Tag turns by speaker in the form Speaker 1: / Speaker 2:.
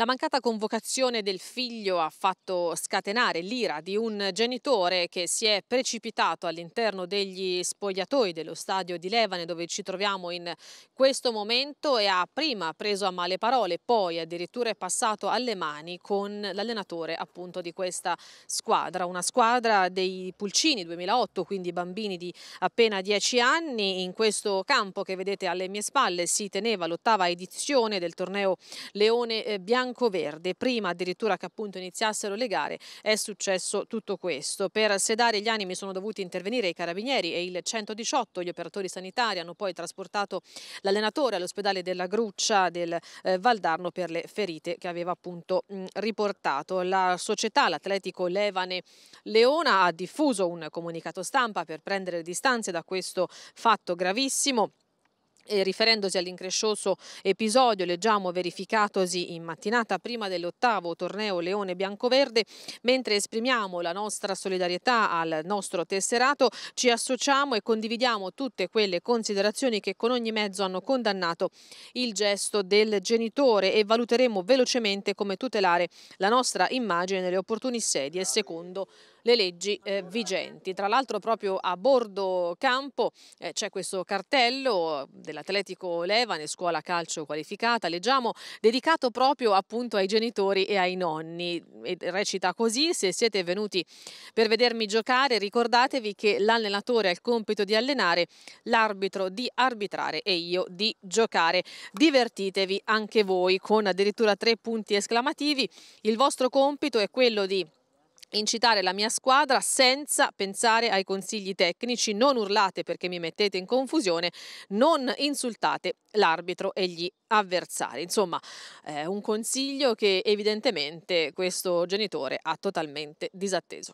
Speaker 1: La mancata convocazione del figlio ha fatto scatenare l'ira di un genitore che si è precipitato all'interno degli spogliatoi dello stadio di Levane dove ci troviamo in questo momento e ha prima preso a male parole, poi addirittura è passato alle mani con l'allenatore appunto di questa squadra, una squadra dei Pulcini 2008, quindi bambini di appena 10 anni. In questo campo che vedete alle mie spalle si teneva l'ottava edizione del torneo Leone eh, Bianco bianco-verde. Prima addirittura che appunto iniziassero le gare è successo tutto questo. Per sedare gli animi sono dovuti intervenire i carabinieri e il 118. Gli operatori sanitari hanno poi trasportato l'allenatore all'ospedale della Gruccia del eh, Valdarno per le ferite che aveva appunto mh, riportato. La società, l'Atletico Levane Leona, ha diffuso un comunicato stampa per prendere distanze da questo fatto gravissimo e riferendosi all'increscioso episodio, leggiamo, verificatosi in mattinata prima dell'ottavo torneo Leone Biancoverde, mentre esprimiamo la nostra solidarietà al nostro tesserato, ci associamo e condividiamo tutte quelle considerazioni che con ogni mezzo hanno condannato il gesto del genitore e valuteremo velocemente come tutelare la nostra immagine nelle opportuni sedie secondo le leggi eh, vigenti. Tra l'altro proprio a bordo campo eh, c'è questo cartello dell'Atletico Levane, scuola calcio qualificata, leggiamo, dedicato proprio appunto ai genitori e ai nonni. E recita così, se siete venuti per vedermi giocare ricordatevi che l'allenatore ha il compito di allenare, l'arbitro di arbitrare e io di giocare. Divertitevi anche voi con addirittura tre punti esclamativi. Il vostro compito è quello di incitare la mia squadra senza pensare ai consigli tecnici, non urlate perché mi mettete in confusione, non insultate l'arbitro e gli avversari. Insomma, eh, un consiglio che evidentemente questo genitore ha totalmente disatteso.